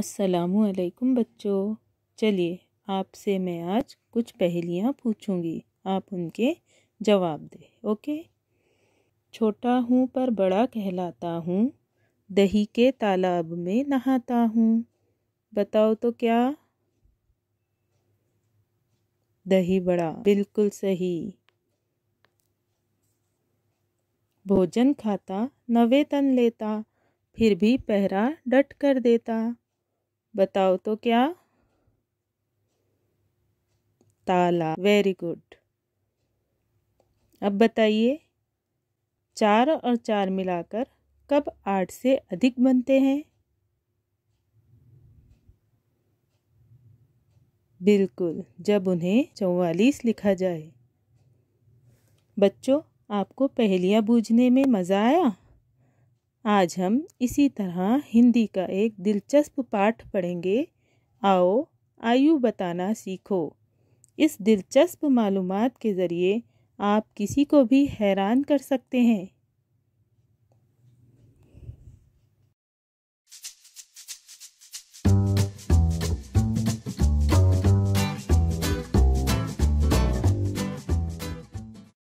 असलकुम बच्चों चलिए आपसे मैं आज कुछ पहेलियाँ पूछूंगी आप उनके जवाब दें ओके छोटा हूँ पर बड़ा कहलाता हूँ दही के तालाब में नहाता हूँ बताओ तो क्या दही बड़ा बिल्कुल सही भोजन खाता नवे तन लेता फिर भी पहरा डट कर देता बताओ तो क्या ताला वेरी गुड अब बताइए चार और चार मिलाकर कब आठ से अधिक बनते हैं बिल्कुल जब उन्हें चौवालीस लिखा जाए बच्चों आपको पहेलियाँ बूझने में मज़ा आया आज हम इसी तरह हिंदी का एक दिलचस्प पाठ पढ़ेंगे आओ आयु बताना सीखो इस दिलचस्प मालूमात के ज़रिए आप किसी को भी हैरान कर सकते हैं